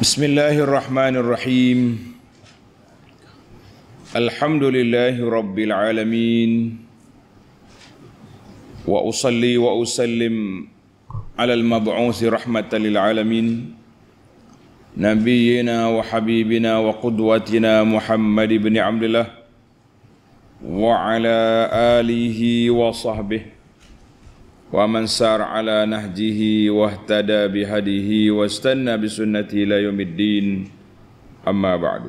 بسم الله الرحمن الرحيم الحمد لله رب العالمين واصلي واسلم على المبعوث رحمه للعالمين نبينا وحبيبنا وقدوتنا محمد بن عبد الله وعلى اله وصحبه ومن سار على نهجه واهتدى بهديه واستنى بسنته الى يوم الدين اما بعد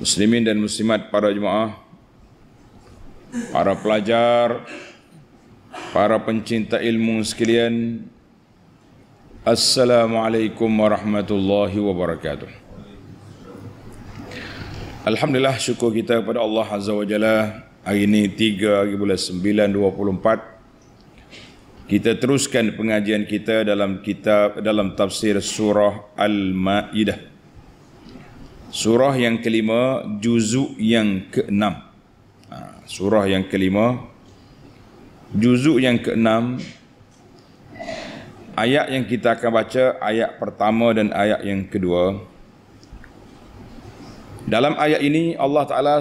Muslimin dan muslimat para jemaah Para pelajar Para pencinta ilmu sekalian Assalamualaikum warahmatullahi wabarakatuh Alhamdulillah syukur kita kepada Allah Azza wa Jalla Hari ini 3 hari bulan 9 24 kita teruskan pengajian kita dalam kitab dalam tafsir surah Al-Maidah. Surah yang kelima, juzuk yang keenam. Ha, surah yang kelima, juzuk yang keenam. Ayat yang kita akan baca ayat pertama dan ayat yang kedua. Dalam ayat ini Allah Taala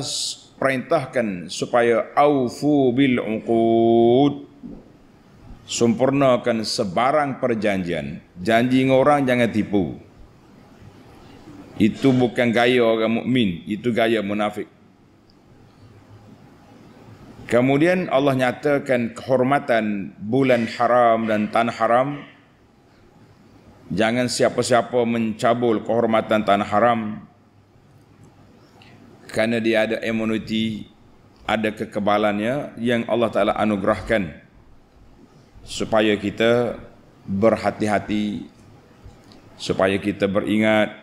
perintahkan supaya aufu bil uqud sempurnakan sebarang perjanjian janji dengan orang jangan tipu itu bukan gaya orang mukmin itu gaya munafik kemudian Allah nyatakan kehormatan bulan haram dan tanah haram jangan siapa-siapa mencabul kehormatan tanah haram kerana dia ada immunity ada kekebalannya yang Allah Taala anugerahkan supaya kita berhati-hati supaya kita beringat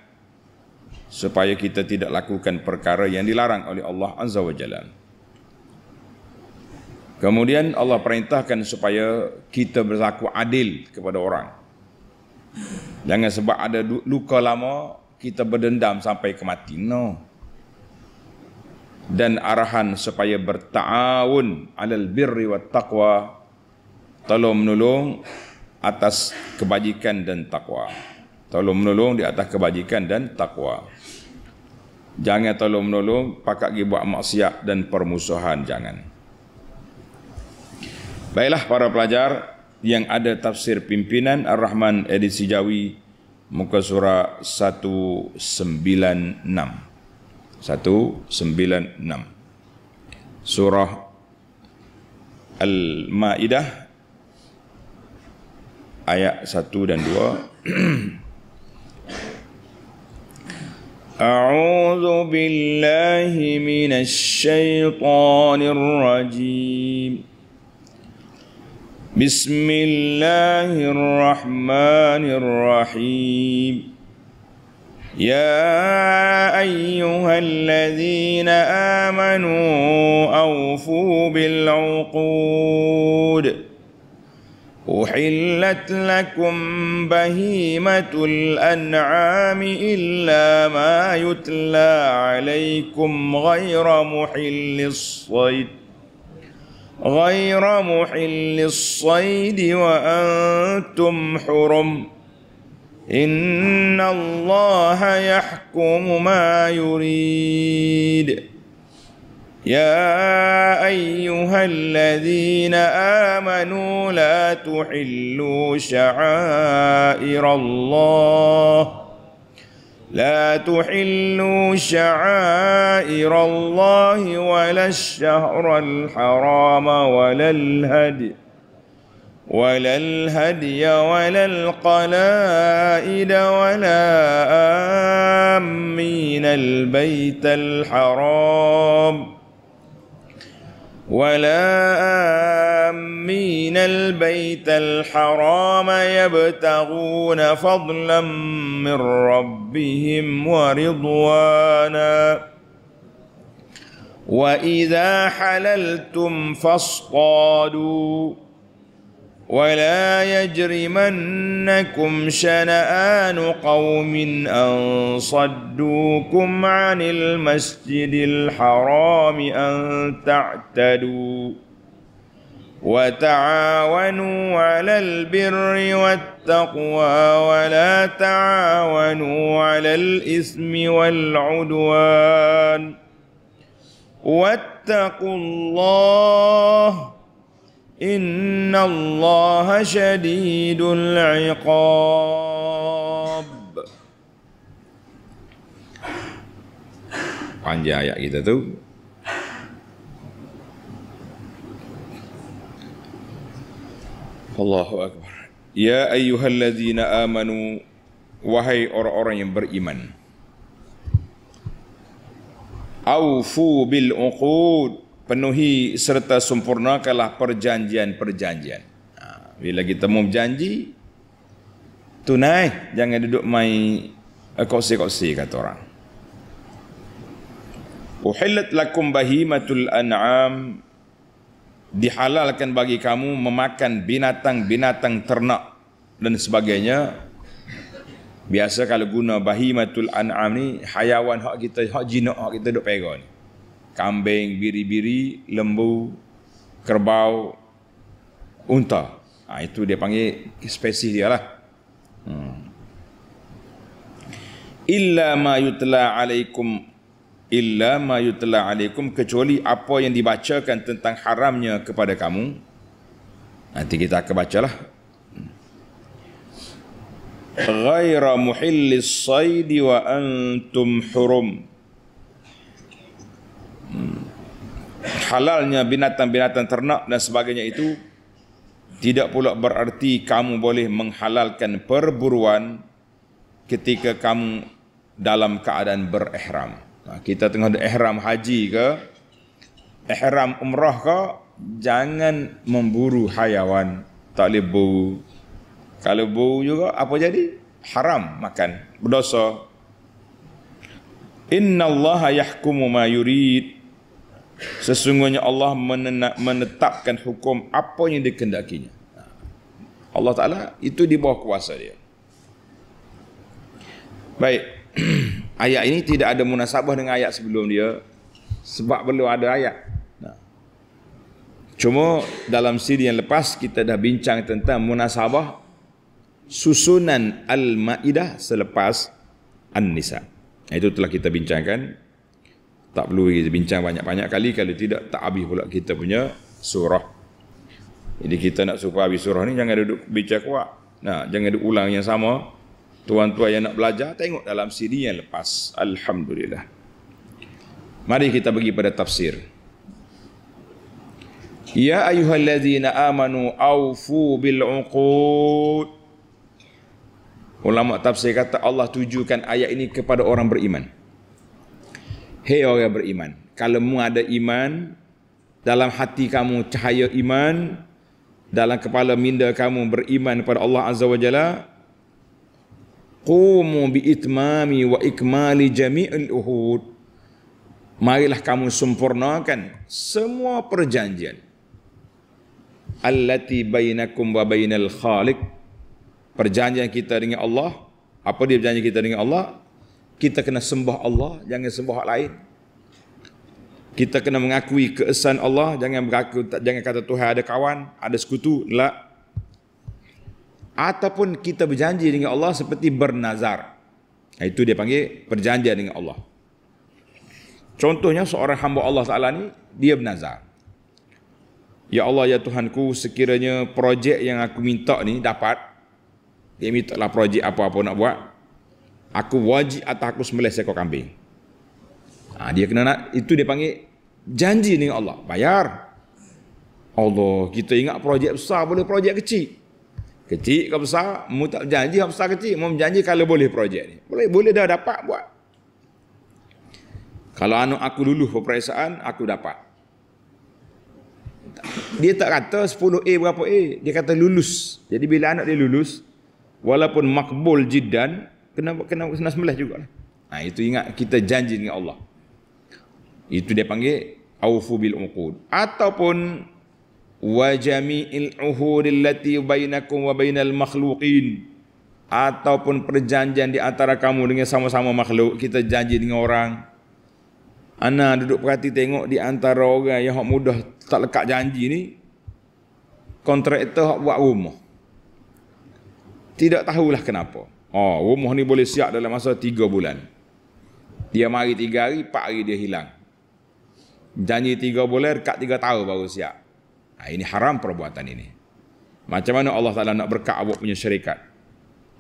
supaya kita tidak lakukan perkara yang dilarang oleh Allah Azza wa Jalla Kemudian Allah perintahkan supaya kita berlaku adil kepada orang. Jangan sebab ada luka lama kita berdendam sampai kematian. mati. No dan arahan supaya berta'awun alal birri wa taqwa tolong menolong atas kebajikan dan takwa, tolong menolong di atas kebajikan dan takwa. jangan tolong menolong pakat pergi buat maksiat dan permusuhan jangan baiklah para pelajar yang ada tafsir pimpinan Ar-Rahman edisi Jawi muka surah 196 196 Surah Al-Ma'idah Ayat 1 dan 2 A'udzu billahi minasy syaithanir rajim Bismillahirrahmanirrahim يا أيها الذين آمنوا أوفوا بالعقود أحلت لكم بهيمة الأنعام إلا ما يتلى عليكم غير محل الصيد غير محل الصيد وأنتم حرم ان الله يحكم ما يريد يا ايها الذين امنوا لا تحلوا شعائر الله لا تحلوا شعائر الله ولا الشهر الحرام ولا الهدي ولا الهدي ولا القلائد ولا آمين البيت الحرام ولا آمين البيت الحرام يبتغون فضلا من ربهم ورضوانا وإذا حللتم فاصطادوا ولا يجرمنكم شنآن قوم أن صدوكم عن المسجد الحرام أن تعتدوا وتعاونوا على البر والتقوى ولا تعاونوا على الإثم والعدوان واتقوا الله ان الله شديد العقاب panjang ayat kita tu Allahu akbar ya ayyuhallazina amanu wahai orang-orang yang beriman aufu bil uqud penuhi serta sempurnakanlah perjanjian-perjanjian. Ha, bila kita mau berjanji, tunai, jangan duduk main eh, kongsi-kongsi kata orang. Uhillat lakum bahimatul an'am dihalalkan bagi kamu memakan binatang-binatang ternak dan sebagainya. Biasa kalau guna bahimatul an'am ni hayawan hak kita hak jinak hak kita duk pegang ni kambing, biri-biri, lembu, kerbau, unta. Ha, itu dia panggil spesies dia lah. Hmm. Illa ma yutla alaikum illa ma yutla alaikum kecuali apa yang dibacakan tentang haramnya kepada kamu. Nanti kita akan bacalah. Ghaira muhillis saydi wa antum hurum halalnya binatang-binatang ternak dan sebagainya itu tidak pula berarti kamu boleh menghalalkan perburuan ketika kamu dalam keadaan berihram. kita tengah ada ihram haji ke ihram umrah ke jangan memburu hayawan tak boleh bau. Kalau bau juga apa jadi? Haram makan, berdosa. Inna Allah yahkumu ma yurid. Sesungguhnya Allah menetapkan hukum apa yang dikehendakinya. Allah Ta'ala itu di bawah kuasa dia. Baik. Ayat ini tidak ada munasabah dengan ayat sebelum dia. Sebab perlu ada ayat. Cuma dalam siri yang lepas kita dah bincang tentang munasabah susunan Al-Ma'idah selepas An-Nisa. Itu telah kita bincangkan tak perlu kita bincang banyak-banyak kali kalau tidak tak habis pula kita punya surah. Jadi kita nak supaya habis surah ni jangan duduk bincang kuat. Nah, jangan duduk ulang yang sama. Tuan-tuan yang nak belajar tengok dalam siri yang lepas. Alhamdulillah. Mari kita pergi pada tafsir. Ya ayyuhallazina amanu awfu bil uqud. Ulama tafsir kata Allah tujukan ayat ini kepada orang beriman. Hei orang beriman, kalau mu ada iman, dalam hati kamu cahaya iman, dalam kepala minda kamu beriman kepada Allah Azza wa Jalla, Qumu bi itmami wa ikmali jami'il uhud. Marilah kamu sempurnakan semua perjanjian. Allati bainakum wa bainal khaliq. Perjanjian kita dengan Allah. Apa dia perjanjian kita dengan Allah? kita kena sembah Allah jangan sembah orang lain kita kena mengakui keesaan Allah jangan mengaku jangan kata Tuhan ada kawan ada sekutu lah ataupun kita berjanji dengan Allah seperti bernazar itu dia panggil perjanjian dengan Allah contohnya seorang hamba Allah Taala ni dia bernazar Ya Allah ya Tuhanku sekiranya projek yang aku minta ni dapat dia mintalah projek apa-apa nak buat aku wajib atau aku sembelih seekor kambing. Ha, dia kena nak, itu dia panggil janji dengan Allah. Bayar. Allah, kita ingat projek besar boleh projek kecil. Kecil ke besar, mu tak janji ke besar kecil, mu janji kalau boleh projek ni. Boleh, boleh dah dapat buat. Kalau anak aku lulus peperiksaan, aku dapat. Dia tak kata 10A berapa A, dia kata lulus. Jadi bila anak dia lulus, walaupun makbul jidan kena kena kena sembelih juga. Ha, itu ingat kita janji dengan Allah. Itu dia panggil awfu bil uqud ataupun wa jami'il uhud allati bainakum wa bainal makhluqin ataupun perjanjian di antara kamu dengan sama-sama makhluk kita janji dengan orang ana duduk perhati tengok di antara orang yang hok mudah tak lekat janji ni kontraktor hok buat rumah tidak tahulah kenapa Oh, ha, rumah ni boleh siap dalam masa tiga bulan. Dia mari tiga hari, 4 hari dia hilang. Janji tiga bulan, dekat tiga tahun baru siap. Ha, ini haram perbuatan ini. Macam mana Allah Ta'ala nak berkat awak punya syarikat?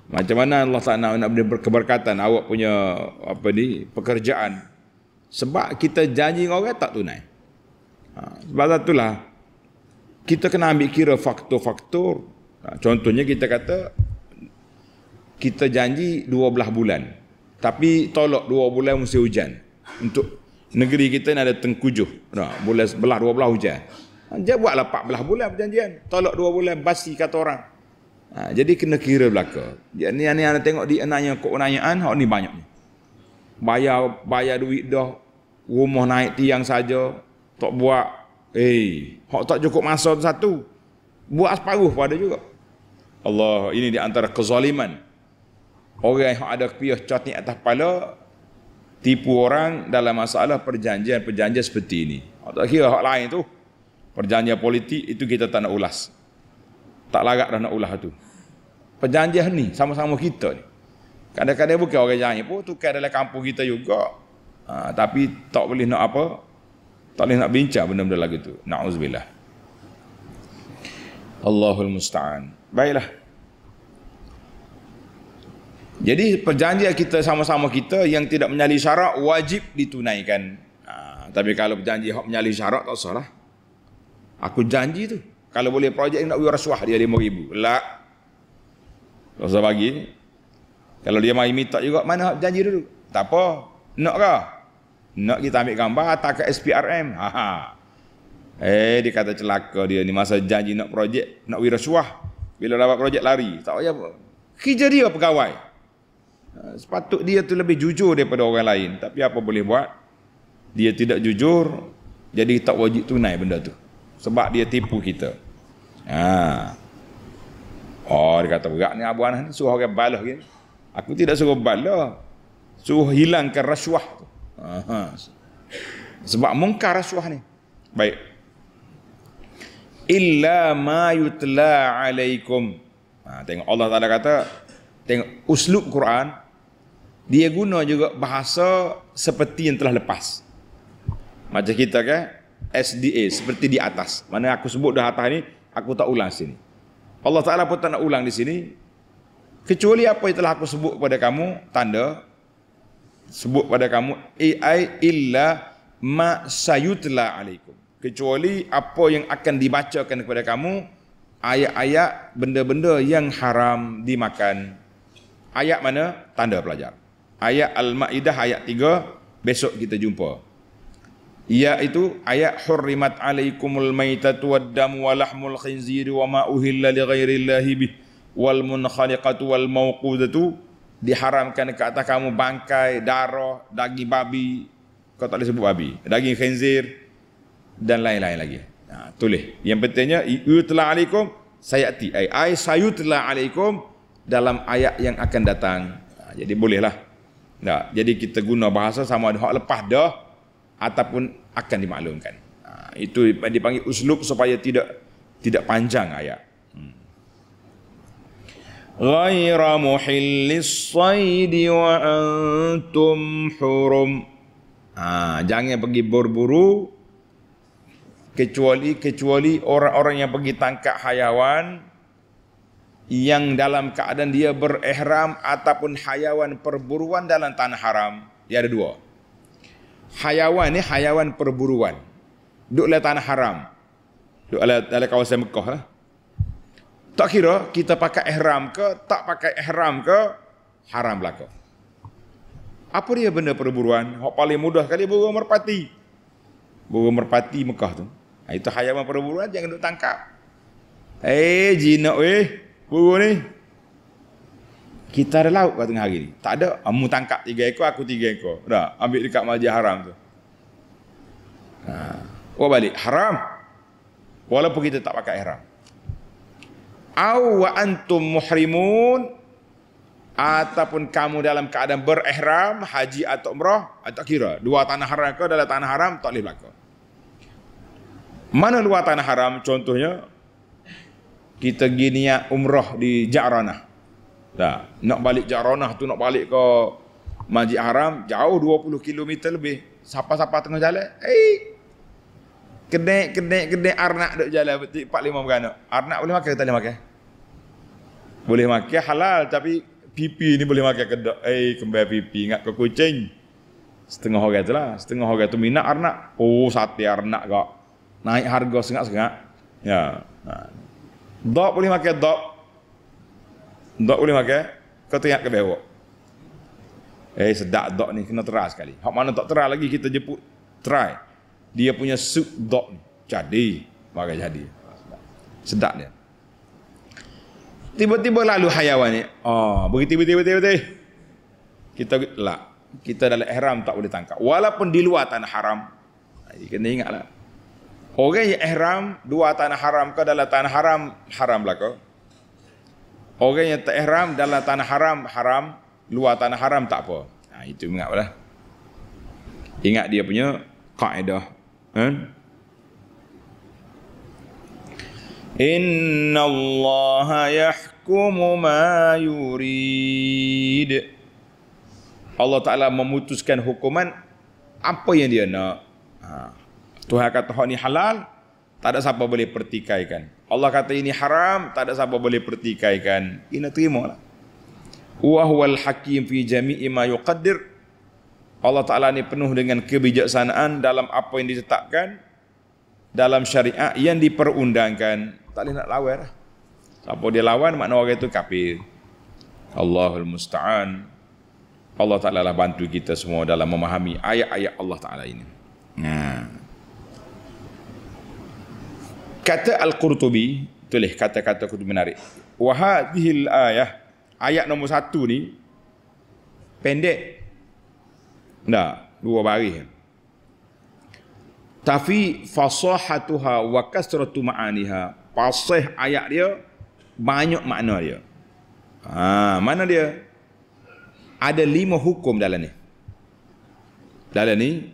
Macam mana Allah Ta'ala nak beri keberkatan awak punya apa ni pekerjaan? Sebab kita janji dengan orang tak tunai. Ha, sebab itulah, kita kena ambil kira faktor-faktor. Ha, contohnya kita kata, kita janji 12 bulan. Tapi tolak 2 bulan musim hujan. Untuk negeri kita ni ada tengkujuh. Nah, bulan sebelah 12 hujan. Dia ha, buatlah 14 bulan perjanjian. Tolak 2 bulan basi kata orang. Ha, jadi kena kira belaka. Yang ni yang ni anda tengok di enanya keunayaan, hak ni banyak. Bayar bayar duit dah, rumah naik tiang saja, tak buat eh, hak tak cukup masa satu. Buat separuh pada juga. Allah, ini di antara kezaliman orang yang ada kepiah cati atas kepala tipu orang dalam masalah perjanjian-perjanjian seperti ini. Ah, tak kira orang lain tu. Perjanjian politik itu kita tak nak ulas. Tak larat dah nak ulas tu. Perjanjian ni sama-sama kita ni. Kadang-kadang bukan orang jahil pun tukar dalam kampung kita juga. Ha, tapi tak boleh nak apa? Tak boleh nak bincang benda-benda lagi tu. Nauzubillah. Allahul musta'an. Baiklah. Jadi perjanjian kita sama-sama kita yang tidak menyalih syarak wajib ditunaikan. Ha, tapi kalau berjanji hok menyalih syarak tak salah. Aku janji tu. Kalau boleh projek nak bagi rasuah dia 5000. Lah. Tak usah bagi. Kalau dia mai minta juga mana hok janji dulu. Tak apa. Nak ke? Nak kita ambil gambar atau ke SPRM. Ha ha. Eh dia kata celaka dia ni masa janji nak projek nak wira suah bila dapat projek lari tak payah apa. Kerja dia pegawai sepatut dia tu lebih jujur daripada orang lain tapi apa boleh buat dia tidak jujur jadi tak wajib tunai benda tu sebab dia tipu kita ha oh dia kata berat ni abu Anas ni suruh orang balah gini aku tidak suruh balah suruh hilangkan rasuah tu Aha. sebab mungkar rasuah ni baik illa ma yutla alaikum ha, tengok Allah Ta'ala kata tengok uslub Quran dia guna juga bahasa seperti yang telah lepas. Macam kita kan, SDA, seperti di atas. Mana aku sebut dah atas ni, aku tak ulang sini. Allah Ta'ala pun tak nak ulang di sini. Kecuali apa yang telah aku sebut kepada kamu, tanda, sebut kepada kamu, ai illa ma sayutla alaikum. Kecuali apa yang akan dibacakan kepada kamu, ayat-ayat benda-benda yang haram dimakan. Ayat mana? Tanda pelajar ayat Al-Maidah ayat tiga besok kita jumpa. Ia itu ayat hurrimat alaikumul maitatu waddamu walahmul khinziri wa ma li ghairillahi bih wal munkhaliqatu wal mawqudatu diharamkan ke atas kamu bangkai, darah, daging babi, kau tak boleh sebut babi, daging khinzir dan lain-lain lagi. Ha, tulis. Yang pentingnya yutla alaikum sayati ay, eh, ay sayutla alaikum dalam ayat yang akan datang. Ha, jadi bolehlah. Nah, Jadi kita guna bahasa sama ada hak lepas dah ataupun akan dimaklumkan. Ha, itu dipanggil uslub supaya tidak tidak panjang ayat. غير محل الصيد wa antum hurum ha, jangan pergi berburu kecuali kecuali orang-orang yang pergi tangkap haiwan yang dalam keadaan dia berihram ataupun hayawan perburuan dalam tanah haram dia ada dua hayawan ni hayawan perburuan duduk dalam tanah haram duduk dalam, dalam kawasan Mekah lah tak kira kita pakai ihram ke tak pakai ihram ke haram belaka apa dia benda perburuan yang paling mudah sekali burung merpati burung merpati Mekah tu ha, itu hayawan perburuan jangan duduk tangkap eh jinak weh Guru ni kita ada laut kat tengah hari ni. Tak ada. Kamu ah, tangkap tiga ekor, aku tiga ekor. Dah, ambil dekat majlis haram tu. Ha. Oh balik, haram. Walaupun kita tak pakai haram. Au wa antum muhrimun ataupun kamu dalam keadaan berihram haji atau umrah atau ah, kira dua tanah haram ke dalam tanah haram tak boleh berlaku mana luar tanah haram contohnya kita pergi niat umrah di Ja'ranah. Tak. Nak balik Ja'ranah tu nak balik ke Masjid Haram jauh 20 km lebih. Siapa-siapa tengah jalan. Hei. Kedai kedai kedai arnak dok jalan betik 4 5 beranak. Arnak boleh makan tak boleh makan? Boleh makan halal tapi pipi ni boleh makan kedak. Eh hey, kembar pipi ingat ke kucing. Setengah orang tu lah. Setengah orang tu minat arnak. Oh sate arnak kak. Naik harga sengak-sengak. Ya. Nah. Dok boleh makan dok. Dok boleh makan kata yang kebewa. Eh sedap dok ni kena terah sekali. Hak mana tak terah lagi kita jemput try. Dia punya sup dok ni. Jadi, bagai jadi. Sedap dia. Tiba-tiba lalu hayawan ni. Oh, ah, begitu tiba-tiba tiba-tiba. Kita lah. Kita dalam ihram tak boleh tangkap. Walaupun di luar tanah haram. Kena ingatlah. Orang yang ihram, dua tanah haram ke dalam tanah haram, haram belaka. Orang yang tak ihram dalam tanah haram, haram. Luar tanah haram tak apa. Ha, itu ingat lah. Ingat dia punya kaedah. Ha? Kan? Inna Allah yahkumu ma yurid. Allah Ta'ala memutuskan hukuman apa yang dia nak. Ha. Tuhan kata hak ni halal, tak ada siapa boleh pertikaikan. Allah kata ini haram, tak ada siapa boleh pertikaikan. Ini terima lah. Wa huwal hakim fi jami'i ma yuqaddir. Allah Ta'ala ini penuh dengan kebijaksanaan dalam apa yang ditetapkan dalam syariah yang diperundangkan. Tak boleh nak lawan lah. Siapa dia lawan, makna orang itu kafir. Allahul Musta'an. Allah Ta'ala lah bantu kita semua dalam memahami ayat-ayat Allah Ta'ala ini. Nah. Hmm kata Al-Qurtubi, tulis kata-kata Qurtubi menarik. Wahadihil ayah, ayat nombor satu ni, pendek. Dah, dua baris. Kan. Tapi fasahatuha wa kasratu ma'aniha. Pasih ayat dia, banyak makna dia. Ha, mana dia? Ada lima hukum dalam ni. Dalam ni,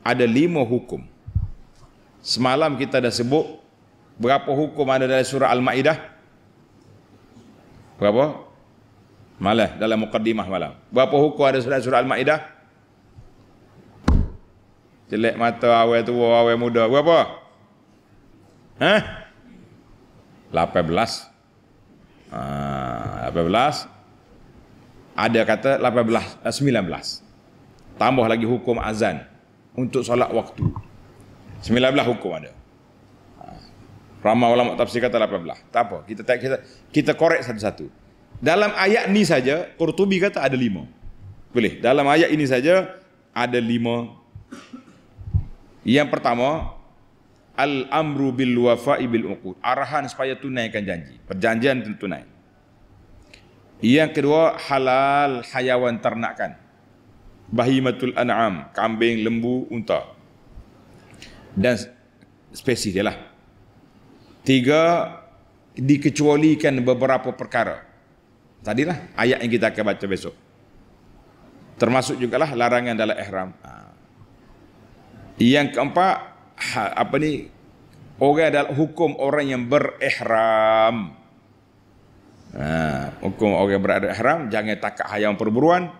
ada lima hukum. Semalam kita dah sebut Berapa hukum ada dalam surah Al-Maidah? Berapa? Malah dalam mukaddimah malam. Berapa hukum ada dalam surah Al-Maidah? Jelek mata awal tua, awal muda. Berapa? Hah? 18. Ah, lapan belas. Ada kata lapan belas eh, sembilan belas. Tambah lagi hukum azan untuk solat waktu. sembilan belas hukum ada. Ramai ulama tafsir kata 18. Tak apa, kita kita kita, kita korek satu-satu. Dalam ayat ni saja Qurtubi kata ada lima. Boleh. Dalam ayat ini saja ada lima. Yang pertama al-amru bil wafa'i bil uqud. Arahan supaya tunaikan janji. Perjanjian tentu tunai. Yang kedua halal hayawan ternakan. Bahimatul an'am, kambing, lembu, unta. Dan spesies dia lah. Tiga, dikecualikan beberapa perkara. Tadilah ayat yang kita akan baca besok. Termasuk juga lah larangan dalam ihram. Ha. Yang keempat, ha, apa ni? Orang dalam hukum orang yang berihram. Ha, hukum orang berada ihram jangan takat hayam perburuan.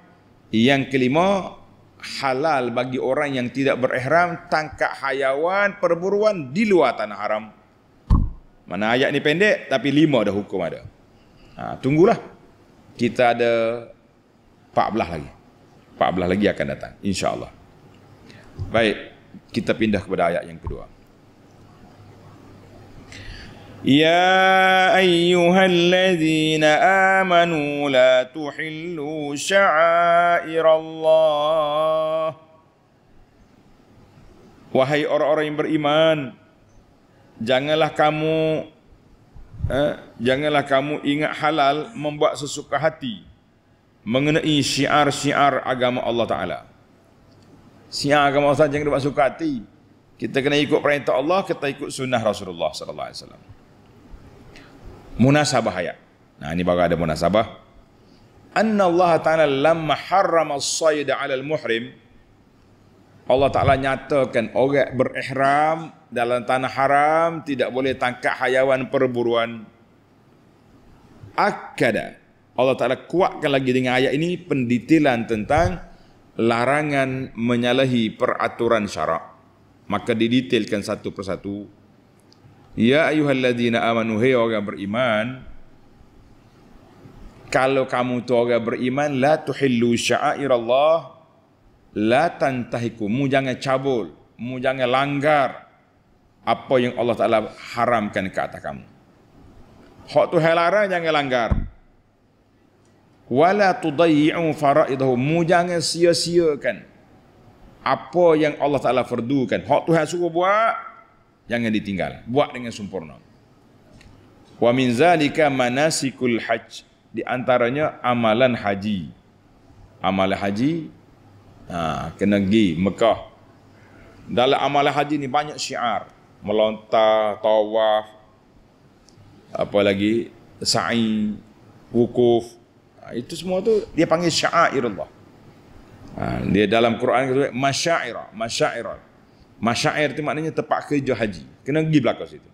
Yang kelima, halal bagi orang yang tidak berihram tangkap hayawan perburuan di luar tanah haram. Mana ayat ni pendek tapi lima dah hukum ada. Ha, tunggulah. Kita ada belah lagi. belah lagi akan datang insya-Allah. Baik, kita pindah kepada ayat yang kedua. يا أيها الذين آمنوا لا تحلوا شعائر الله وهي أرأر يمبر إيمان أر janganlah kamu eh, janganlah kamu ingat halal membuat sesuka hati mengenai syiar-syiar agama Allah Ta'ala. Syiar agama Allah Ta'ala jangan dibuat suka hati. Kita kena ikut perintah Allah, kita ikut sunnah Rasulullah Sallallahu Alaihi Wasallam. Munasabah ayat. Nah ini baru ada munasabah. Anna Allah Ta'ala lama haram as-sayda al-muhrim Allah Ta'ala nyatakan orang berihram dalam tanah haram tidak boleh tangkap hayawan perburuan akada Allah Ta'ala kuatkan lagi dengan ayat ini pendetilan tentang larangan menyalahi peraturan syarak maka didetailkan satu persatu ya ayuhalladzina amanu hei orang beriman kalau kamu tu orang beriman la tuhillu sya'airallah la tantahiku. mu jangan cabul mu jangan langgar apa yang Allah Ta'ala haramkan ke atas kamu. Hak tu helara jangan langgar. Wala tudayi'u fara'idahu. Mu jangan sia-siakan. Apa yang Allah Ta'ala fardukan. Hak Tuhan suruh buat, jangan ditinggal. Buat dengan sempurna. Wa min zalika manasikul hajj. Di antaranya amalan haji. Amalan haji, ha, kena pergi Mekah. Dalam amalan haji ni banyak syiar melontar, tawaf, apa lagi, sa'i, wukuf. Ah, itu semua tu dia panggil syairullah. Ah, dia dalam Quran kata masyaira, masyaira. Masyair itu maknanya tempat kerja haji. Kena pergi belakang situ.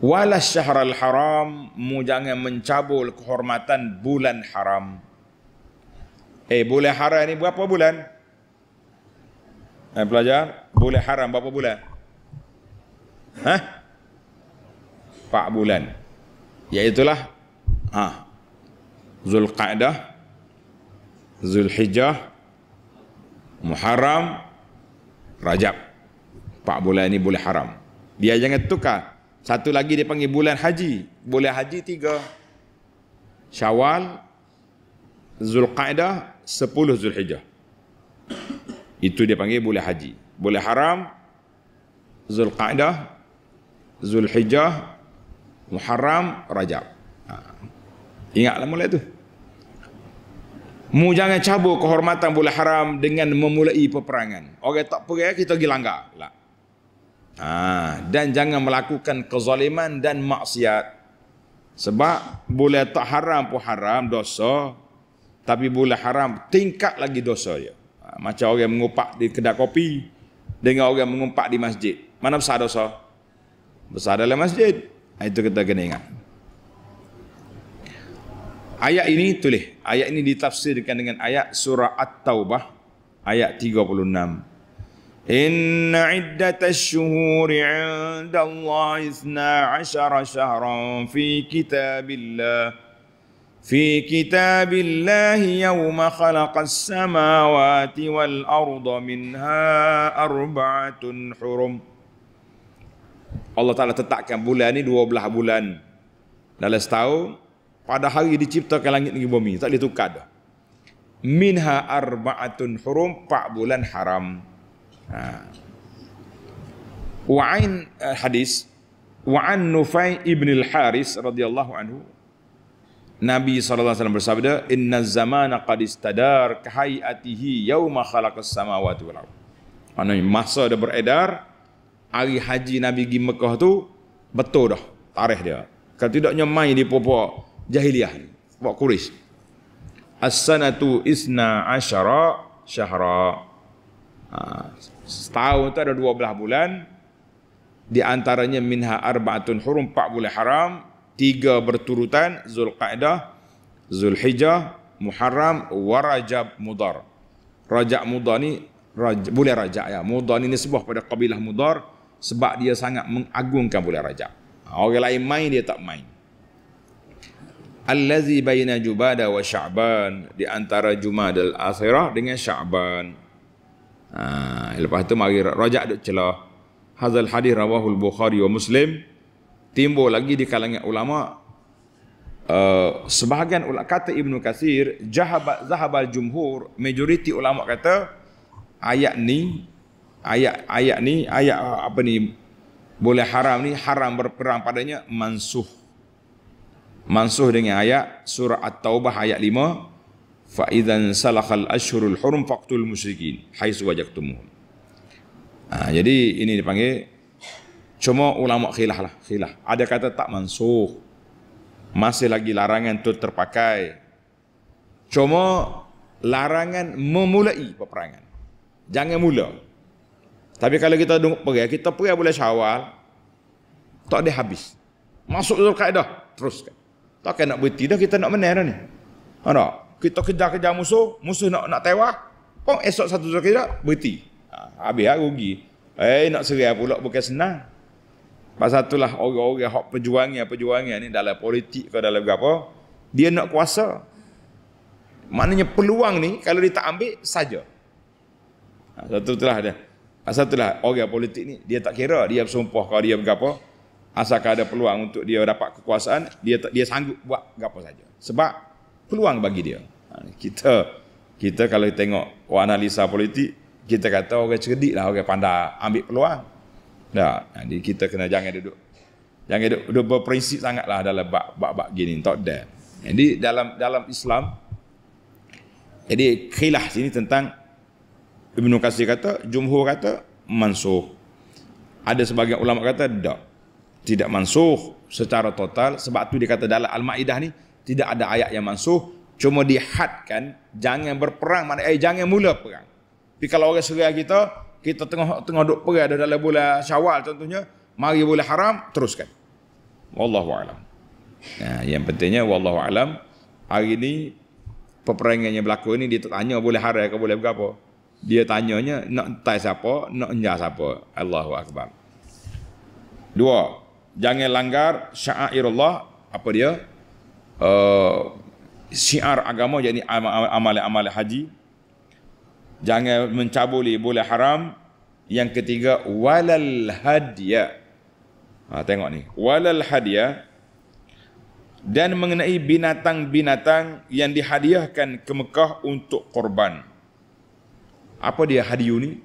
Walas syahral haram, mu jangan mencabul kehormatan bulan haram. Eh, bulan haram ni berapa bulan? Eh, pelajar, boleh haram berapa bulan? Hah? Empat bulan. Iaitulah ha, Zulqa'dah, Zulhijjah, Muharram, Rajab. Empat bulan ini boleh haram. Dia jangan tukar. Satu lagi dia panggil bulan haji. Boleh haji tiga. Syawal, Zulqa'dah, sepuluh Zulhijjah itu dia panggil boleh haji boleh haram Zulqa'dah Zulhijjah Muharram Rajab ha. ingatlah mulai itu mu jangan cabut kehormatan boleh haram dengan memulai peperangan orang tak pergi kita pergi langgar lah. ha. dan jangan melakukan kezaliman dan maksiat sebab boleh tak haram pun haram dosa tapi boleh haram tingkat lagi dosa ya macam orang mengumpat di kedai kopi dengan orang mengumpat di masjid. Mana besar dosa? Besar dalam masjid. Ha, itu kita kena ingat. Ayat ini tulis. Ayat ini ditafsirkan dengan ayat surah At-Taubah ayat 36. Inna iddat ash-shuhuri 'inda Allah 12 shahran fi kitabillah في كتاب الله يوم خلق السماوات والأرض منها أربعة حرم Allah Ta'ala tetapkan bulan ini dua belah bulan dalam setahun pada hari ke langit dan bumi tak boleh tukar dah minha arba'atun hurum empat bulan haram ha. wa'in uh, eh, hadis wa'an nufai ibn al-haris radhiyallahu anhu Nabi SAW bersabda, Inna zamana qad istadar kahayatihi yawma khalaqas samawati wal ardh. Maknanya masa dah beredar, hari haji Nabi pergi Mekah tu, betul dah tarikh dia. Kalau tidak main di Papua jahiliyah, ni, buat Quraisy. As-sanatu isna asyara syahra. Ha, setahun tu ada dua belah bulan, di antaranya minha arba'atun hurum, empat bulan haram, tiga berturutan Zulqa'dah, Zulhijjah, Muharram, Warajab Mudar. Rajab Mudar ni raja, boleh rajak ya. Mudar ni nisbah pada kabilah Mudar sebab dia sangat mengagungkan boleh rajab. Ha, orang lain main dia tak main. Allazi baina Jubada wa Sya'ban di antara Jumadal Akhirah dengan Sya'ban. Ha, lepas tu mari rajak duk celah. Hazal hadis rawahul Bukhari wa Muslim timbul lagi di kalangan ulama uh, sebahagian ulama kata Ibn Qasir, jahabat zahabal jumhur majoriti ulama kata ayat ni ayat ayat ni ayat eh, apa ni boleh haram ni haram berperang padanya mansuh mansuh dengan ayat surah at-taubah ayat 5 fa idzan salakhal ashhurul hurum faqtul musyrikin haitsu wajaktumuhum ha, jadi ini dipanggil Cuma ulama khilaf lah, khilaf. Ada kata tak mansuh. Masih lagi larangan tu terpakai. Cuma larangan memulai peperangan. Jangan mula. Tapi kalau kita duduk pergi, kita pergi boleh syawal, tak ada habis. Masuk Zulkaidah, teruskan. Tak kena nak berhenti dah, kita nak menang dah ni. Ada. Ha, kita kejar-kejar musuh, musuh nak nak tewas, pun esok satu Zulkaidah, berhenti. Ha, habis lah, rugi. Eh, nak seri pula, bukan senang. Pasal itulah orang-orang hak perjuangan-perjuangan ini dalam politik ke dalam apa, dia nak kuasa. Maknanya peluang ni kalau dia tak ambil saja. Ha, satu itulah dia. Pasal itulah orang politik ni dia tak kira dia bersumpah kalau dia apa, asalkan ada peluang untuk dia dapat kekuasaan, dia tak, dia sanggup buat apa saja. Sebab peluang bagi dia. Ha, kita kita kalau tengok analisa politik, kita kata orang cerdik lah, orang pandai ambil peluang. Tak. Jadi kita kena jangan duduk. Jangan duduk, duduk berprinsip sangatlah dalam bab-bab gini. Tak ada. Jadi dalam dalam Islam, jadi khilah sini tentang Ibn Qasir kata, Jumhur kata, mansuh. Ada sebagian ulama kata, tak. Tidak mansuh secara total. Sebab tu dia kata dalam Al-Ma'idah ni, tidak ada ayat yang mansuh. Cuma dihadkan, jangan berperang. Maksudnya, eh, jangan mula perang. Tapi kalau orang serai kita, kita tengah tengah duk perang ada dalam bulan Syawal contohnya, mari bulan haram teruskan. Wallahu alam. Nah, yang pentingnya wallahu alam hari ini peperangan yang berlaku ini dia tanya boleh haram ke boleh berapa. Dia tanyanya nak tai siapa, nak enja siapa. Allahu akbar. Dua, jangan langgar syairullah apa dia? Uh, syiar agama jadi amal-amal haji jangan mencabuli boleh haram yang ketiga walal hadya ha, tengok ni walal hadya dan mengenai binatang-binatang yang dihadiahkan ke Mekah untuk korban apa dia hadiu ni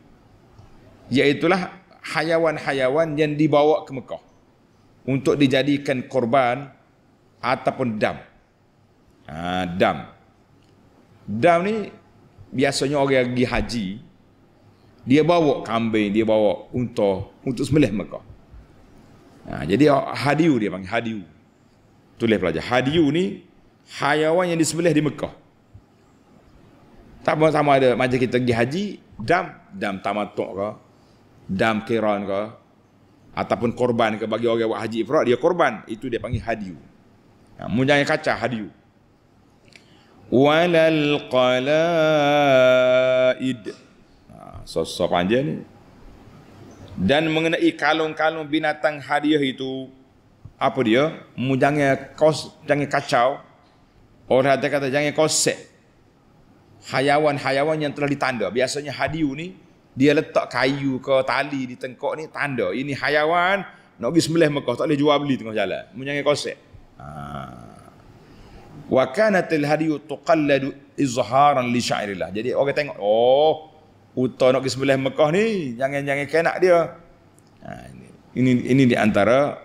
iaitulah hayawan-hayawan yang dibawa ke Mekah untuk dijadikan korban ataupun dam ha, dam dam ni biasanya orang yang pergi haji dia bawa kambing dia bawa unta untuk sembelih mereka. ha, jadi hadiu dia panggil hadiu tulis pelajar hadiu ni hayawan yang disembelih di Mekah tak sama, sama ada macam kita pergi haji dam dam tamatuk ke dam kiran ke ataupun korban ke bagi orang yang buat haji ifrad dia korban itu dia panggil hadiu ha, munjang kaca hadiu walal qalaid ha, sosok panjang ni dan mengenai kalung-kalung binatang hadiah itu apa dia mu kos jangan kacau orang ada kata jangan kosek Haiwan-haiwan yang telah ditanda biasanya hadiu ni dia letak kayu ke tali di tengkok ni tanda ini haiwan, nak pergi sembelih Mekah tak boleh jual beli tengah jalan mu jangan kosek ha wa kanatil hadiyu tuqalladu izharan li syairillah jadi orang tengok oh uta nak ke sebelah Mekah ni jangan-jangan kenak dia ha, ini, ini ini di antara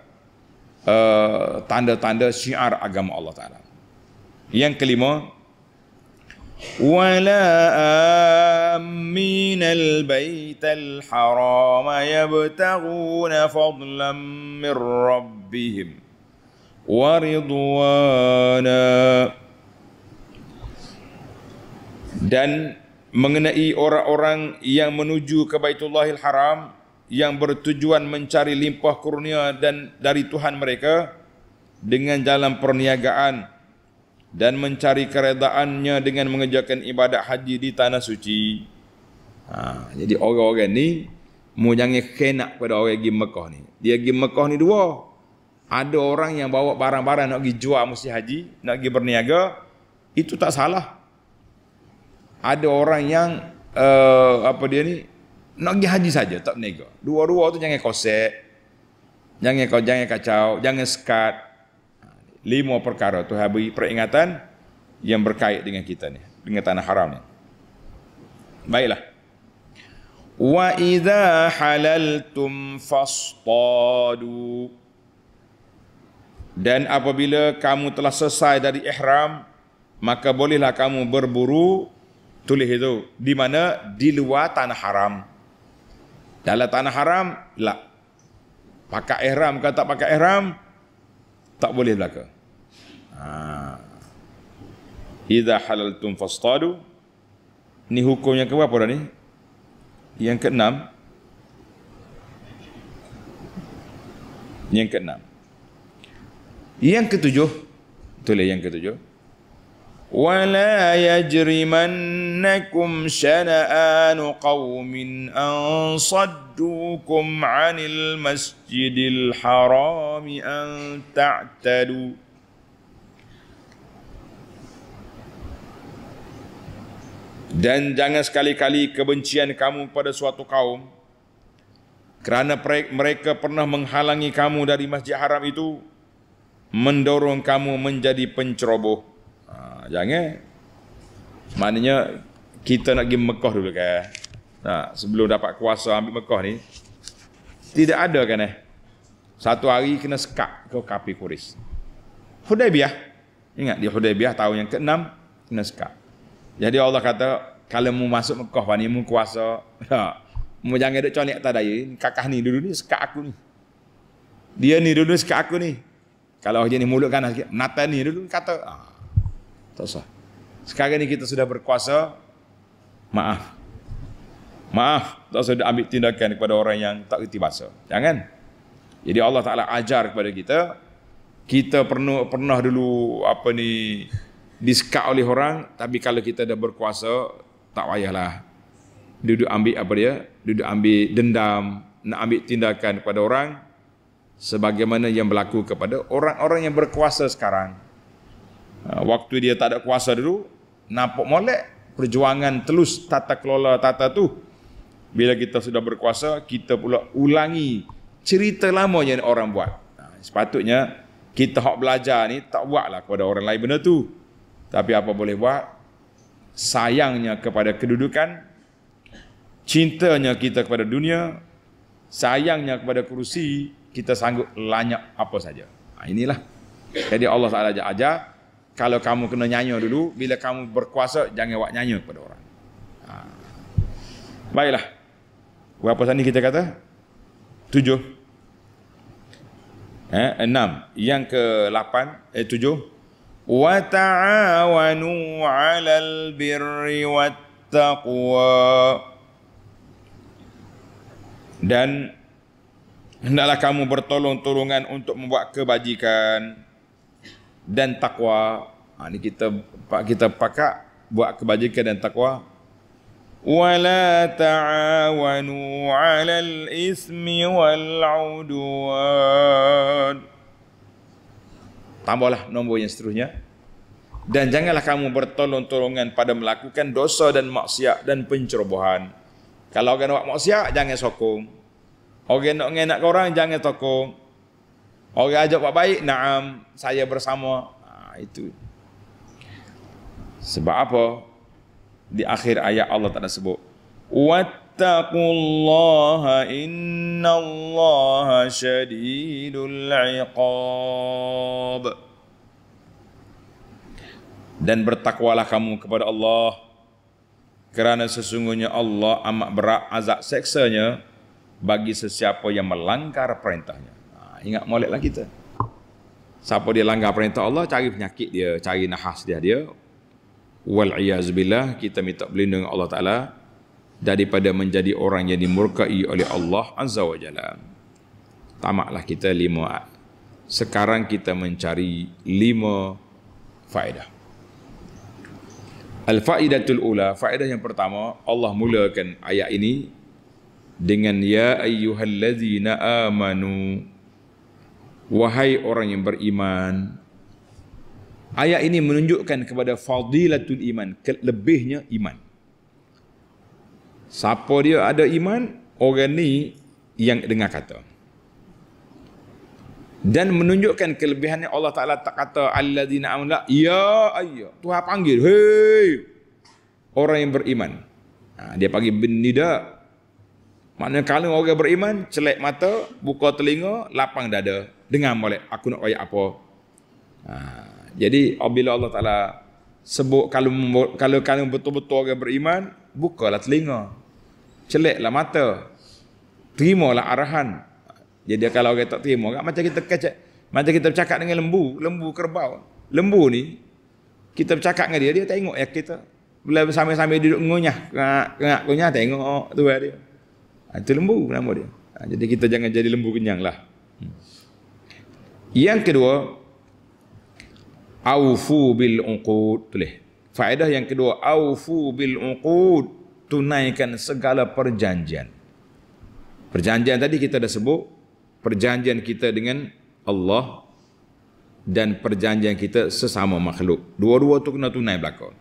uh, tanda-tanda syiar agama Allah taala yang kelima ولا آمين البيت الحرام يبتغون فضلا من ربهم warizwana dan mengenai orang-orang yang menuju ke Baitullahil Haram yang bertujuan mencari limpah kurnia dan dari Tuhan mereka dengan jalan perniagaan dan mencari keredaannya dengan mengejarkan ibadat haji di tanah suci. Ha, jadi orang-orang ni mu jangan kenak pada orang yang pergi Mekah ni. Dia pergi Mekah ni dua ada orang yang bawa barang-barang nak pergi jual mesti haji, nak pergi berniaga, itu tak salah. Ada orang yang uh, apa dia ni nak pergi haji saja tak nego. Dua-dua tu jangan kosek. Jangan kau jangan kacau, jangan sekat. Lima perkara tu habi peringatan yang berkait dengan kita ni, dengan tanah haram ni. Baiklah. Wa idza halaltum fastadu. Dan apabila kamu telah selesai dari ihram, maka bolehlah kamu berburu tulis itu di mana di luar tanah haram. Dalam tanah haram lah. Pakai ihram ke tak pakai ihram tak boleh belaka. Ha. Idza halaltum fastadu. Ni hukum yang keberapa dah ni? Yang keenam. Yang keenam. Yang ketujuh. Betul ya, yang ketujuh. وَلَا يَجْرِمَنَّكُمْ شَنَآنُ قَوْمٍ أَنْ صَدُّوكُمْ عَنِ الْمَسْجِدِ الْحَرَامِ أَنْ تَعْتَدُوا Dan jangan sekali-kali kebencian kamu pada suatu kaum kerana mereka pernah menghalangi kamu dari masjid haram itu mendorong kamu menjadi penceroboh. Ha, jangan. Eh. Maknanya kita nak pergi Mekah dulu ke. Kan? Ha, sebelum dapat kuasa ambil Mekah ni. Tidak ada kan eh. Satu hari kena sekat ke kapi kuris. Hudaybiyah. Ingat di Hudaybiyah tahun yang ke-6 kena sekat. Jadi Allah kata kalau mu masuk Mekah ni mu kuasa. Ha, mu jangan ada conek tadi. Kakak ni dulu ni sekat aku ni. Dia ni dulu sekat aku ni. Kalau orang jenis mulut ganas sikit, Natani dulu kata, ah, tak sah. Sekarang ni kita sudah berkuasa, maaf. Maaf, tak sudah ambil tindakan kepada orang yang tak reti bahasa. Jangan. Jadi Allah Ta'ala ajar kepada kita, kita pernah, pernah dulu apa ni diskak oleh orang, tapi kalau kita dah berkuasa, tak payahlah. Duduk ambil apa dia, duduk ambil dendam, nak ambil tindakan kepada orang, sebagaimana yang berlaku kepada orang-orang yang berkuasa sekarang. Ha, waktu dia tak ada kuasa dulu, nampak molek perjuangan telus tata kelola tata tu. Bila kita sudah berkuasa, kita pula ulangi cerita lama yang orang buat. Ha, sepatutnya kita hak belajar ni tak buatlah kepada orang lain benda tu. Tapi apa boleh buat? Sayangnya kepada kedudukan, cintanya kita kepada dunia, sayangnya kepada kerusi, kita sanggup lanyak apa saja. Ha, inilah. Jadi Allah Taala ajak aja kalau kamu kena nyanyi dulu, bila kamu berkuasa jangan buat nyanyi kepada orang. Ha. Baiklah. Berapa sini kita kata? Tujuh. Eh, enam. Yang ke lapan, eh tujuh. Wa ta'awanu 'alal birri wat taqwa. Dan Hendaklah kamu bertolong-tolongan untuk membuat kebajikan dan takwa. Ha, ini kita kita pakak buat kebajikan dan takwa. Wala ta'awanu 'alal ismi wal 'udwan. Tambahlah nombor yang seterusnya. Dan janganlah kamu bertolong-tolongan pada melakukan dosa dan maksiat dan pencerobohan. Kalau nak buat maksiat jangan sokong. Orang nak ngenak korang jangan tokong. Orang ajak buat baik, naam saya bersama. Ha, itu. Sebab apa? Di akhir ayat Allah tak ada sebut. Wattaqullaha innallaha syadidul iqab. Dan bertakwalah kamu kepada Allah kerana sesungguhnya Allah amat berat azab seksanya bagi sesiapa yang melanggar perintahnya. Ha, ingat moleklah kita. Siapa dia langgar perintah Allah, cari penyakit dia, cari nahas dia dia. Wal billah kita minta berlindung Allah Taala daripada menjadi orang yang dimurkai oleh Allah Azza wa Jalla. Tamaklah kita lima. Sekarang kita mencari lima faedah. Al-fa'idatul ula, faedah yang pertama, Allah mulakan ayat ini dengan ya ayyuhallazina amanu wahai orang yang beriman ayat ini menunjukkan kepada fadilatul iman kelebihnya iman siapa dia ada iman orang ni yang dengar kata dan menunjukkan kelebihannya Allah Ta'ala tak kata Alladzina amunlah Ya ayah Tuhan panggil Hei Orang yang beriman ha, Dia panggil Benida Maknanya kalau orang beriman, celak mata, buka telinga, lapang dada, dengar boleh aku nak ayat apa. Ha. jadi apabila Allah Taala sebut kalau kalau kalau betul-betul orang beriman, bukalah telinga. celaklah mata. Terimalah arahan. Jadi kalau orang tak terima, kan? macam kita kecek, macam kita bercakap dengan lembu, lembu kerbau. Lembu ni kita bercakap dengan dia, dia tengok ya kita. Bila sambil-sambil duduk ngunyah, ngak ngunyah tengok oh, tu dia. Ha, itu lembu nama dia. Ha, jadi kita jangan jadi lembu kenyang lah. Hmm. Yang kedua, awfu bil uqud. Tulis. Faedah yang kedua, awfu bil uqud. Tunaikan segala perjanjian. Perjanjian tadi kita dah sebut. Perjanjian kita dengan Allah dan perjanjian kita sesama makhluk. Dua-dua tu kena tunai belakang.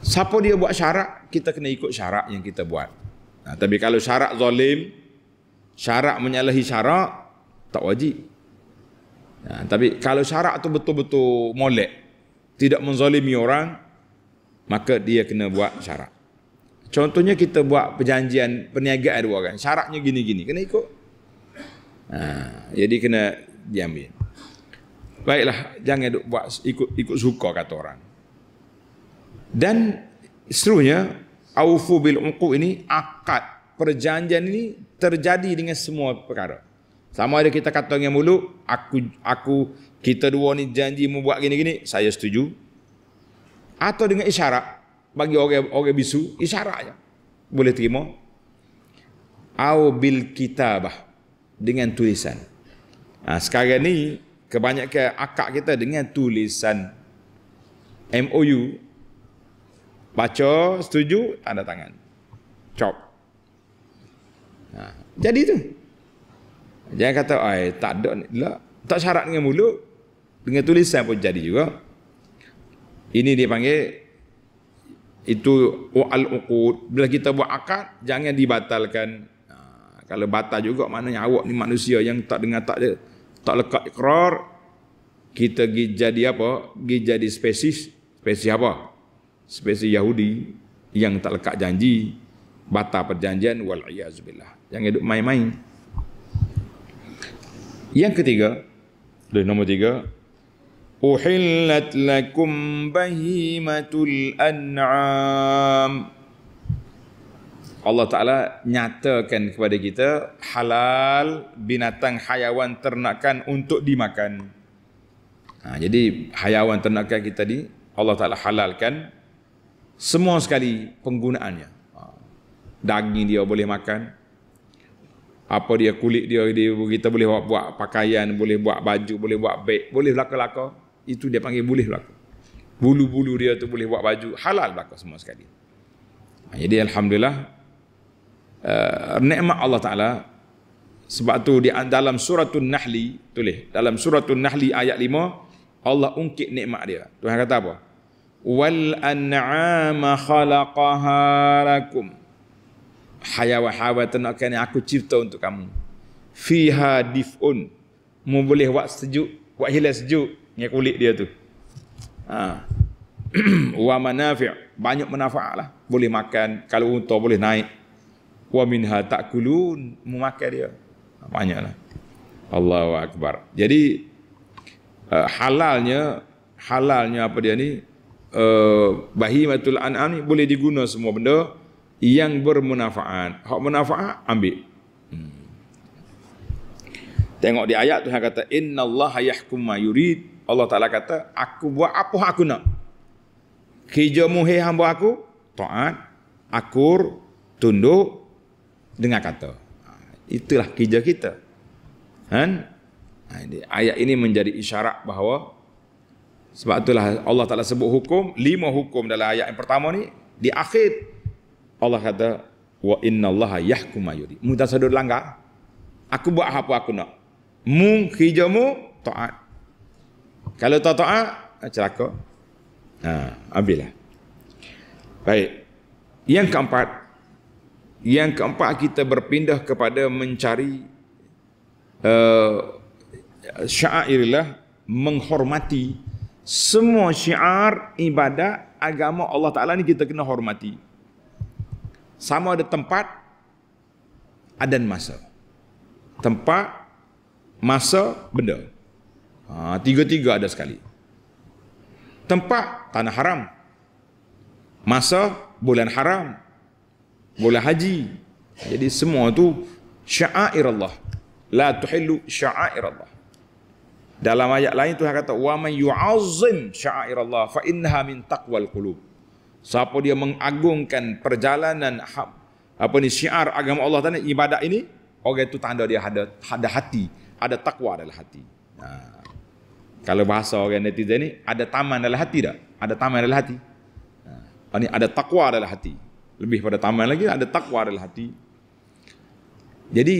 Siapa dia buat syarat, kita kena ikut syarat yang kita buat. Nah, ha, tapi kalau syarak zalim, syarak menyalahi syarak, tak wajib. Nah, ha, tapi kalau syarak tu betul-betul molek, tidak menzalimi orang, maka dia kena buat syarak. Contohnya kita buat perjanjian perniagaan dua orang, syaratnya gini-gini, kena ikut. Nah, ha, jadi kena diambil. Baiklah, jangan buat ikut ikut suka kata orang. Dan seterusnya, Aufu bil uqud ini akad perjanjian ini terjadi dengan semua perkara. Sama ada kita kata dengan mulut, aku aku kita dua ni janji mau buat gini-gini, saya setuju. Atau dengan isyarat bagi orang-orang bisu, isyaratnya boleh terima. Au bil kitabah dengan tulisan. Ha, sekarang ni kebanyakan akad kita dengan tulisan MOU Baca, setuju, tanda tangan. Cop. Ha. Jadi tu. Jangan kata, ay, tak ada ni. Lah. Tak syarat dengan mulut. Dengan tulisan pun jadi juga. Ini dia panggil, itu wa'al uqud. Bila kita buat akad, jangan dibatalkan. Ha. Kalau batal juga, maknanya awak ni manusia yang tak dengar tak ada. Tak lekat ikrar, kita jadi apa? Jadi spesies. Spesies apa? spesies Yahudi yang tak lekat janji batal perjanjian wal iazbillah yang hidup main-main yang ketiga dari nombor tiga uhillat lakum bahimatul an'am Allah Ta'ala nyatakan kepada kita halal binatang hayawan ternakan untuk dimakan. Ha, jadi hayawan ternakan kita ni Allah Ta'ala halalkan semua sekali penggunaannya. Ha. Daging dia boleh makan. Apa dia kulit dia, dia kita boleh buat, buat pakaian, boleh buat baju, boleh buat beg, boleh laka-laka. Itu dia panggil boleh laka. Bulu-bulu dia tu boleh buat baju, halal laka semua sekali. Ha, jadi Alhamdulillah, uh, nikmat Allah Ta'ala sebab tu di dalam suratul An-Nahl tulis dalam suratul an ayat 5 Allah ungkit nikmat dia. Tuhan kata apa? wal-an'ama khalaqaha lakum. Hayawa-hawa tenaga aku cipta untuk kamu. Fiha dif'un. Mu boleh buat sejuk, buat hilang sejuk dengan kulit dia tu. Ha. Wa manafi' banyak manfaat lah. Boleh makan, kalau unta boleh naik. Wa minha ta'kulun, mu makan dia. Ha, Banyaklah. Allahu akbar. Jadi uh, halalnya halalnya apa dia ni? Eh, bahimatul an'am boleh diguna semua benda yang bermanfaat. Hak manfaat ambil. Hmm. Tengok di ayat Tuhan kata innallaha yahkum ma yurid. Allah Taala kata aku buat apa aku nak. Kerja muhe hamba aku taat, akur, tunduk dengan kata. Ha, itulah kerja kita. Kan? Ayat ini menjadi isyarat bahawa sebab itulah Allah Ta'ala sebut hukum, lima hukum dalam ayat yang pertama ni, di akhir Allah kata, wa inna allaha yahkum ayuri. Mungkin sadur langgar, aku buat apa aku nak. Mung hijamu ta'at. Kalau tak ta'at, eh, celaka. Ha, ambillah. Baik. Yang keempat, yang keempat kita berpindah kepada mencari uh, eh, syairillah menghormati semua syiar ibadat agama Allah Taala ni kita kena hormati. Sama ada tempat ada masa. Tempat, masa, benda. Ha, tiga-tiga ada sekali. Tempat tanah haram. Masa bulan haram. Bulan haji. Jadi semua tu syair Allah. La tuhillu syair Allah. Dalam ayat lain Tuhan kata wa may yu'azzim sya'airallah fa innaha min taqwal qulub. Siapa dia mengagungkan perjalanan ha- apa ni syiar agama Allah tadi ibadat ini orang itu tanda dia ada ada hati, ada takwa dalam hati. Nah. Ha. Kalau bahasa orang netizen ni ada taman dalam hati tak? Ada taman dalam hati. Nah. Ha. Ini ada takwa dalam hati. Lebih pada taman lagi ada takwa dalam hati. Jadi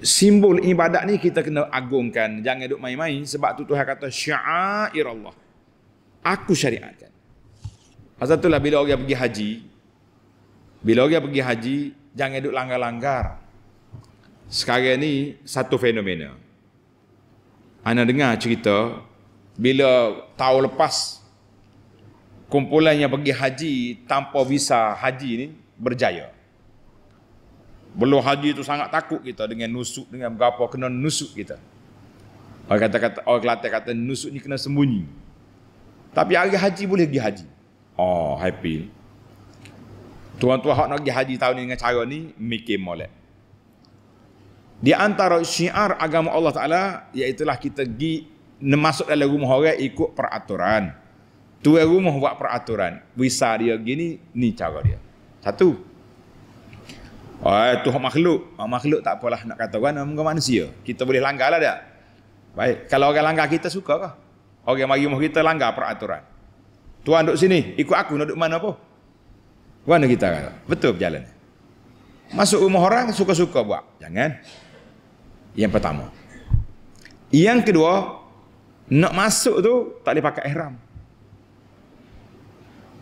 simbol ibadat ni kita kena agungkan. Jangan duduk main-main sebab tu Tuhan kata syair Allah. Aku syariatkan. Pasal lah bila orang pergi haji, bila orang pergi haji, jangan duduk langgar-langgar. Sekarang ni satu fenomena. Anda dengar cerita, bila tahu lepas, kumpulan yang pergi haji tanpa visa haji ni berjaya. Belum haji tu sangat takut kita dengan nusuk dengan berapa kena nusuk kita. Orang kata kata orang kata kata nusuk ni kena sembunyi. Tapi hari haji boleh pergi haji. Oh, happy. Tuan-tuan hak nak pergi haji tahun ni dengan cara ni mikir molek. Di antara syiar agama Allah Taala iaitu kita pergi masuk dalam rumah orang ikut peraturan. Tuan rumah buat peraturan. Wisa dia gini ni cara dia. Satu, Oh, Tuhan makhluk. Oh, makhluk tak apalah nak kata orang Mungkin manusia. Kita boleh langgar lah dia. Baik. Kalau orang langgar kita suka kah? Orang mari rumah kita langgar peraturan. Tuan duduk sini. Ikut aku nak duduk mana pun. Mana kita kata? Betul berjalan. Masuk rumah orang suka-suka buat. Jangan. Yang pertama. Yang kedua. Nak masuk tu tak boleh pakai ihram.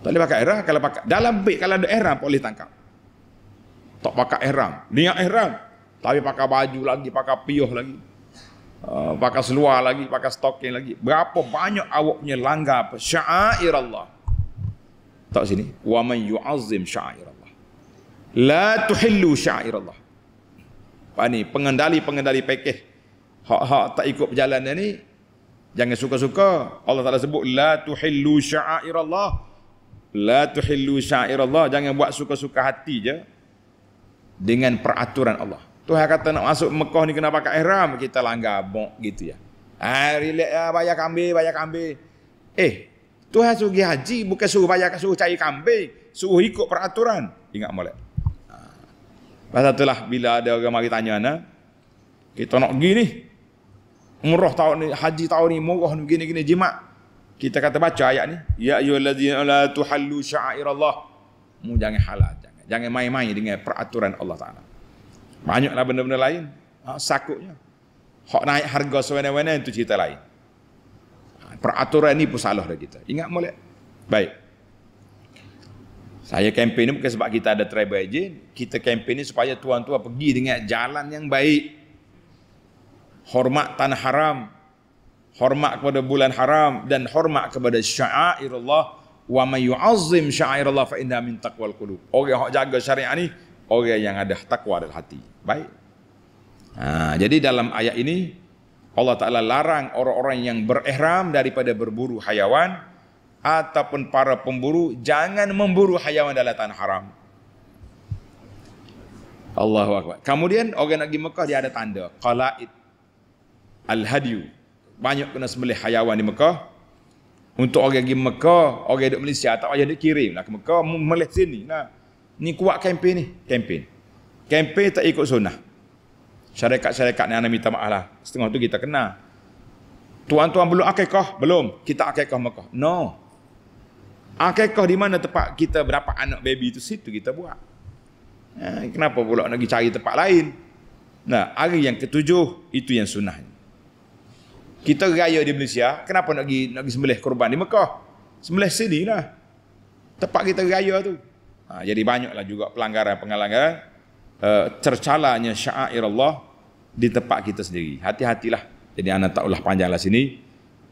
Tak boleh pakai ihram. Kalau pakai dalam bit kalau ada ihram boleh tangkap tak pakai ihram. Niat ihram. Tapi pakai baju lagi, pakai piuh lagi. Uh, pakai seluar lagi, pakai stoking lagi. Berapa banyak awak punya langgar apa? Syair Allah. Tak sini. Wa man yu'azim syair Allah. La tuhillu syair Allah. Ini pengendali-pengendali pekeh. Hak-hak tak ikut perjalanan ni. Jangan suka-suka. Allah Ta'ala sebut. La tuhillu syair Allah. La tuhillu syair Allah. Jangan buat suka-suka hati je dengan peraturan Allah. Tuhan kata nak masuk Mekah ni kena pakai ihram, kita langgar bok gitu ya. Ah, relax ya, bayar kambing, bayar kambing. Eh, Tuhan suruh pergi haji, bukan suruh bayar, suruh cari kambing, suruh ikut peraturan. Ingat molek. Ha. Pasal itulah bila ada orang mari tanya ana, kita nak pergi ni. Umrah tahun ni, haji tahun ni, murah ni gini-gini jimat. Kita kata baca ayat ni, ya ayyuhallazina la tuhallu sya'irallah. Mu jangan halal. Jangan main-main dengan peraturan Allah Ta'ala. Banyaklah benda-benda lain. Ha, sakutnya. Hak naik harga sewenang-wenang itu cerita lain. Ha, peraturan ini pun salah dah kita. Ingat boleh? Baik. Saya kempen ini bukan sebab kita ada travel agent. Kita kempen ini supaya tuan-tuan pergi dengan jalan yang baik. Hormat tanah haram. Hormat kepada bulan haram. Dan hormat kepada syairullah. Allah wa may yu'azzim Allah fa inna min taqwal qulub. Orang yang jaga syariat ni orang yang ada takwa dalam hati. Baik. Ha, jadi dalam ayat ini Allah Taala larang orang-orang yang berihram daripada berburu hayawan ataupun para pemburu jangan memburu hayawan dalam tanah haram. Allahu akbar. Kemudian orang nak pergi Mekah dia ada tanda qalaid al-hadyu. Banyak kena sembelih hayawan di Mekah untuk orang pergi Mekah, orang duduk Malaysia tak payah dia kirim lah ke Mekah, Malaysia sini lah. Ni kuat kempen ni, kempen. Kempen tak ikut sunnah. Syarikat-syarikat ni anak minta maaf lah. Setengah tu kita kena. Tuan-tuan belum akikah? Belum. Kita akikah Mekah. No. Akikah di mana tempat kita berapa anak baby tu situ kita buat. Eh, kenapa pula nak pergi cari tempat lain? Nah, hari yang ketujuh itu yang sunnah kita raya di Malaysia, kenapa nak pergi nak pergi sembelih korban di Mekah? Sembelih sini lah. Tempat kita raya tu. Ha, jadi banyaklah juga pelanggaran pelanggaran uh, eh, tercalanya syair Allah di tempat kita sendiri. Hati-hatilah. Jadi anak tak ulah panjanglah sini.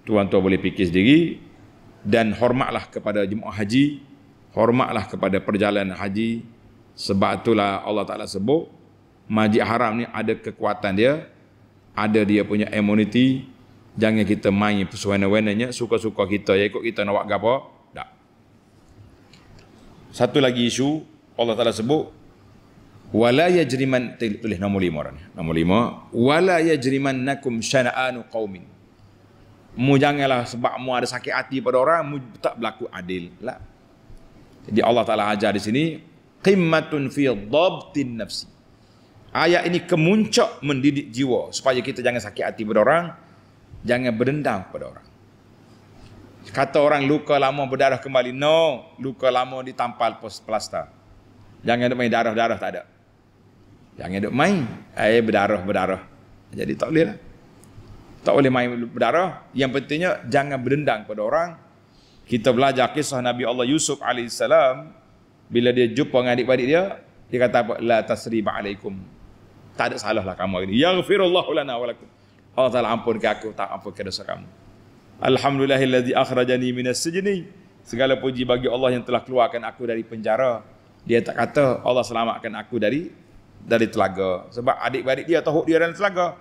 Tuan-tuan boleh fikir sendiri dan hormatlah kepada jemaah haji, hormatlah kepada perjalanan haji. Sebab itulah Allah Taala sebut Masjid Haram ni ada kekuatan dia, ada dia punya immunity, Jangan kita main persuana-wananya, suka-suka kita, ya ikut kita nak buat apa? Tak. Satu lagi isu, Allah Ta'ala sebut, wala yajriman tulis nombor lima orang nombor lima wala yajriman nakum syana'anu qawmin mu janganlah sebab mu ada sakit hati pada orang mu tak berlaku adil lah jadi Allah Ta'ala ajar di sini qimmatun fi dhabtin nafsi ayat ini kemuncak mendidik jiwa supaya kita jangan sakit hati pada orang Jangan berendam kepada orang. Kata orang luka lama berdarah kembali. No, luka lama ditampal pos plaster. Jangan duk main darah-darah tak ada. Jangan duk main air berdarah-berdarah. Jadi tak boleh lah. Tak boleh main berdarah. Yang pentingnya jangan berendam kepada orang. Kita belajar kisah Nabi Allah Yusuf AS. Bila dia jumpa dengan adik-adik dia. Dia kata apa? La tasri ba'alaikum. Tak ada salah lah kamu ini. Ya lana walakum. Allah Ta'ala ampun ke aku, tak ampun ke dosa kamu. Alhamdulillahilladzi akhrajani minas sejeni. Segala puji bagi Allah yang telah keluarkan aku dari penjara. Dia tak kata Allah selamatkan aku dari dari telaga. Sebab adik-adik dia tahu dia dalam telaga.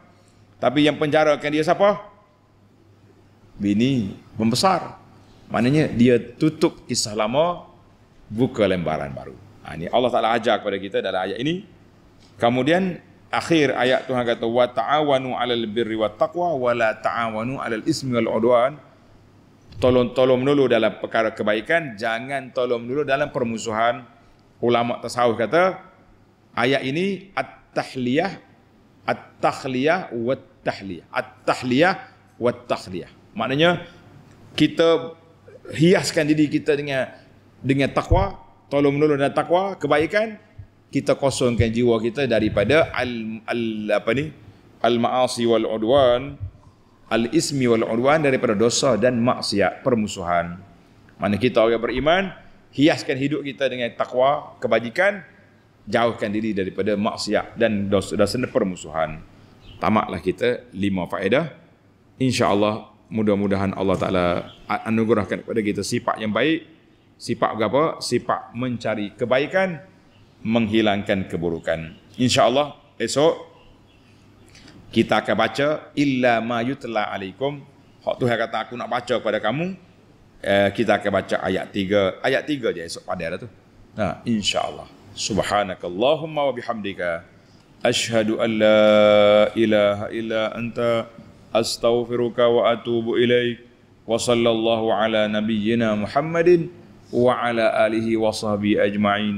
Tapi yang penjarakan dia siapa? Bini membesar. Maknanya dia tutup kisah lama, buka lembaran baru. Ha, ini Allah Ta'ala ajar kepada kita dalam ayat ini. Kemudian akhir ayat Tuhan kata wa ta'awanu 'alal birri wat taqwa wa la ta'awanu 'alal ismi wal udwan tolong-tolong dulu dalam perkara kebaikan jangan tolong dulu dalam permusuhan ulama tasawuf kata ayat ini at tahliyah at tahliyah wat tahliyah at tahliyah wat tahliyah maknanya kita hiaskan diri kita dengan dengan takwa tolong dulu dengan takwa kebaikan kita kosongkan jiwa kita daripada al, al apa ni al maasi wal udwan al ismi wal udwan daripada dosa dan maksiat permusuhan mana kita orang beriman hiaskan hidup kita dengan takwa kebajikan jauhkan diri daripada maksiat dan dosa dan permusuhan tamatlah kita lima faedah insyaallah mudah-mudahan Allah taala anugerahkan kepada kita sifat yang baik sifat apa sifat mencari kebaikan menghilangkan keburukan. InsyaAllah esok kita akan baca illa ma yutla alaikum. Hak Tuhan kata aku nak baca kepada kamu. Eh, kita akan baca ayat tiga. Ayat tiga je esok pada hari tu. Nah, InsyaAllah. Subhanakallahumma wa bihamdika. Ashadu an la ilaha illa anta astaghfiruka wa atubu ilaih. Wa sallallahu ala nabiyyina Muhammadin wa ala alihi wa sahbihi ajma'in.